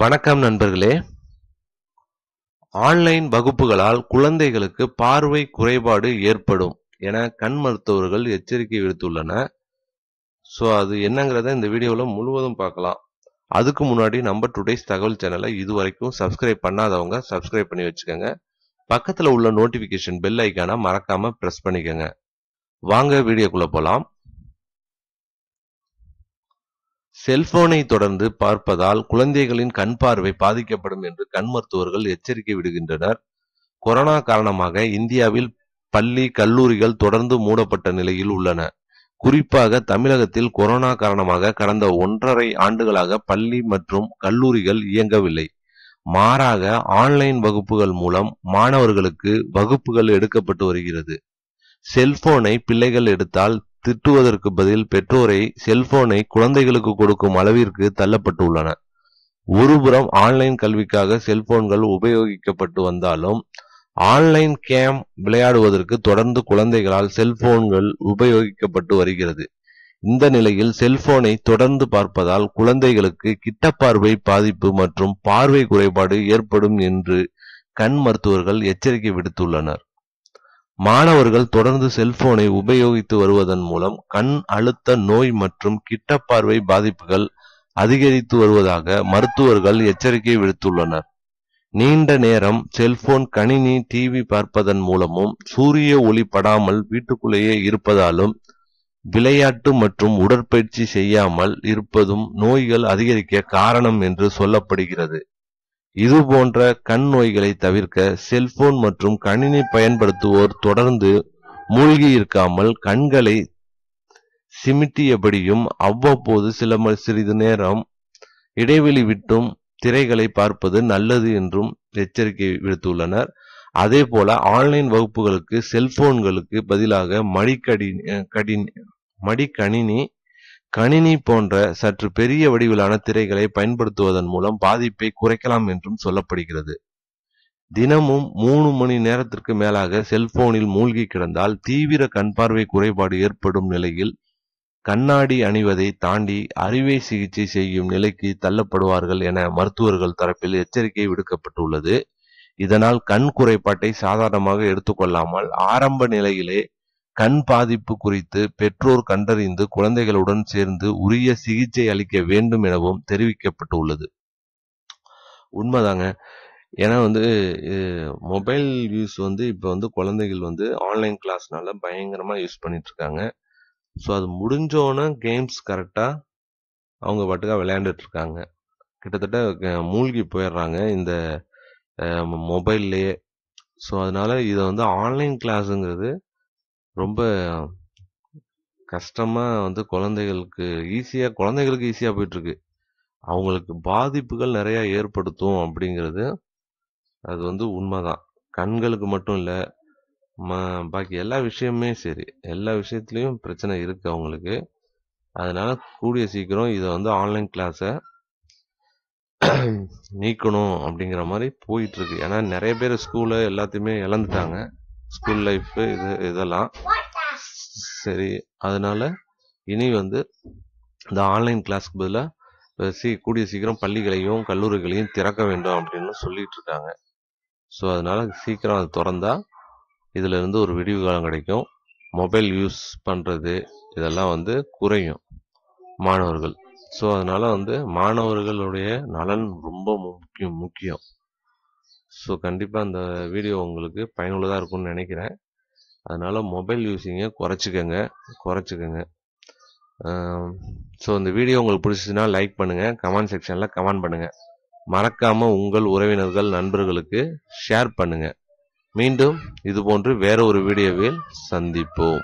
வணக்கம் நண்பர்களே ஆன்லைன் வகுப்புகளால் குழந்தைகளுக்கு பார்வை குறைபாடு ஏற்படும் என கண் மருத்துவர்கள் எச்சரிக்கை விடுத்துள்ளனர் ஸோ அது என்னங்கிறத இந்த வீடியோவில் முழுவதும் பார்க்கலாம் அதுக்கு முன்னாடி நம்ம டுடேஸ் தகவல் சேனலை இது வரைக்கும் சப்ஸ்கிரைப் பண்ணாதவங்க சப்ஸ்கிரைப் பண்ணி வச்சுக்கோங்க பக்கத்தில் உள்ள நோட்டிஃபிகேஷன் பெல் ஐக்கானை மறக்காமல் ப்ரெஸ் பண்ணிக்கோங்க வாங்க வீடியோக்குள்ளே போகலாம் செல்போனை தொடர்ந்து பார்ப்பதால் குழந்தைகளின் கண் பார்வை பாதிக்கப்படும் என்று கண் மருத்துவர்கள் எச்சரிக்கை விடுகின்றனர் கொரோனா காரணமாக இந்தியாவில் பள்ளி கல்லூரிகள் தொடர்ந்து மூடப்பட்ட நிலையில் உள்ளன குறிப்பாக தமிழகத்தில் கொரோனா காரணமாக கடந்த ஒன்றரை ஆண்டுகளாக பள்ளி மற்றும் கல்லூரிகள் இயங்கவில்லை மாறாக ஆன்லைன் வகுப்புகள் மூலம் மாணவர்களுக்கு வகுப்புகள் எடுக்கப்பட்டு வருகிறது செல்போனை பிள்ளைகள் எடுத்தால் திட்டுவதற்கு பதில் பெற்றோரை செல்போனை குழந்தைகளுக்கு கொடுக்கும் அளவிற்கு தள்ளப்பட்டுள்ளன ஒருபுறம் ஆன்லைன் கல்விக்காக செல்போன்கள் உபயோகிக்கப்பட்டு வந்தாலும் ஆன்லைன் கேம் விளையாடுவதற்கு தொடர்ந்து குழந்தைகளால் செல்போன்கள் உபயோகிக்கப்பட்டு வருகிறது இந்த நிலையில் செல்போனை தொடர்ந்து பார்ப்பதால் குழந்தைகளுக்கு கிட்டப்பார்வை பாதிப்பு மற்றும் பார்வை குறைபாடு ஏற்படும் என்று கண் மருத்துவர்கள் எச்சரிக்கை விடுத்துள்ளனர் மாணவர்கள் தொடர்ந்து செல்போனை உபயோகித்து வருவதன் மூலம் கண் அழுத்த நோய் மற்றும் கிட்ட பார்வை பாதிப்புகள் அதிகரித்து வருவதாக மருத்துவர்கள் எச்சரிக்கை விடுத்துள்ளனர் நீண்ட நேரம் செல்போன் கணினி டிவி பார்ப்பதன் மூலமும் சூரிய ஒளி படாமல் வீட்டுக்குள்ளேயே இருப்பதாலும் விளையாட்டு மற்றும் உடற்பயிற்சி செய்யாமல் இருப்பதும் நோய்கள் அதிகரிக்க காரணம் என்று சொல்லப்படுகிறது இது போன்ற கண் நோய்களை தவிர்க்க செல்போன் மற்றும் கணினி பயன்படுத்துவோர் தொடர்ந்து மூழ்கி இருக்காமல் கண்களை சிமிட்டியபடியும் அவ்வப்போது சில சிறிது நேரம் இடைவெளி விட்டும் திரைகளை பார்ப்பது நல்லது என்றும் எச்சரிக்கை விடுத்துள்ளனர் அதே போல ஆன்லைன் வகுப்புகளுக்கு செல்போன்களுக்கு பதிலாக மடிக்கடி கடி மடிக்கணினி கணினி போன்ற சற்று பெரிய வடிவிலான திரைகளை பயன்படுத்துவதன் மூலம் பாதிப்பை குறைக்கலாம் என்றும் சொல்லப்படுகிறது தினமும் மூணு மணி நேரத்திற்கு மேலாக செல்போனில் மூழ்கி கிடந்தால் தீவிர கண்பார்வை குறைபாடு ஏற்படும் நிலையில் கண்ணாடி அணிவதை தாண்டி அறுவை சிகிச்சை செய்யும் நிலைக்கு தள்ளப்படுவார்கள் என மருத்துவர்கள் தரப்பில் எச்சரிக்கை விடுக்கப்பட்டுள்ளது இதனால் கண் குறைபாட்டை சாதாரணமாக எடுத்துக்கொள்ளாமல் ஆரம்ப நிலையிலே கண் பாதிப்பு குறித்து பெற்றோர் கண்டறிந்து குழந்தைகளுடன் சேர்ந்து உரிய சிகிச்சை அளிக்க வேண்டும் எனவும் தெரிவிக்கப்பட்டுள்ளது உண்மைதாங்க ஏன்னா வந்து மொபைல் யூஸ் வந்து இப்போ வந்து குழந்தைகள் வந்து ஆன்லைன் கிளாஸ்னால பயங்கரமாக யூஸ் பண்ணிட்டு இருக்காங்க ஸோ அது முடிஞ்சோன்னே கேம்ஸ் கரெக்டாக அவங்க பாட்டுக்காக விளையாண்டுட்டு இருக்காங்க கிட்டத்தட்ட மூழ்கி போயிடுறாங்க இந்த மொபைல்லையே ஸோ அதனால இதை வந்து ஆன்லைன் கிளாஸுங்கிறது ரொம்ப கஷ்டமாக வந்து குழந்தைகளுக்கு ஈஸியாக குழந்தைகளுக்கு ஈஸியாக போயிட்டுருக்கு அவங்களுக்கு பாதிப்புகள் நிறையா ஏற்படுத்தும் அப்படிங்கிறது அது வந்து உண்மைதான் கண்களுக்கு மட்டும் இல்லை ம பாக்கி எல்லா விஷயமுமே சரி எல்லா விஷயத்துலேயும் பிரச்சனை இருக்குது அவங்களுக்கு அதனால் கூடிய சீக்கிரம் இதை வந்து ஆன்லைன் கிளாஸை நீக்கணும் அப்படிங்கிற மாதிரி போயிட்டுருக்கு ஏன்னா நிறைய பேர் ஸ்கூலு எல்லாத்தையுமே இழந்துட்டாங்க ஸ்கூல் லைஃப்பு இது இதெல்லாம் சரி அதனால் இனி வந்து இந்த ஆன்லைன் கிளாஸ்க்கு பதிலாக சீ கூடிய சீக்கிரம் பள்ளிகளையும் கல்லூரிகளையும் திறக்க வேண்டும் அப்படின்னு சொல்லிட்டு இருக்காங்க ஸோ அதனால் சீக்கிரம் அது திறந்தா இதிலிருந்து ஒரு விடிவு காலம் கிடைக்கும் மொபைல் யூஸ் பண்ணுறது இதெல்லாம் வந்து குறையும் மாணவர்கள் ஸோ அதனால் வந்து மாணவர்களுடைய நலன் ரொம்ப முக்கியம் முக்கியம் ஸோ கண்டிப்பாக அந்த வீடியோ உங்களுக்கு பயனுள்ளதாக இருக்கும்னு நினைக்கிறேன் அதனால் மொபைல் யூஸிங்கை குறைச்சிக்கோங்க குறைச்சிக்கோங்க ஸோ இந்த வீடியோ உங்களுக்கு பிடிச்சிச்சுன்னா லைக் பண்ணுங்கள் கமெண்ட் செக்ஷனில் கமெண்ட் பண்ணுங்கள் மறக்காமல் உங்கள் உறவினர்கள் நண்பர்களுக்கு ஷேர் பண்ணுங்கள் மீண்டும் இது போன்று வேற ஒரு வீடியோவில் சந்திப்போம்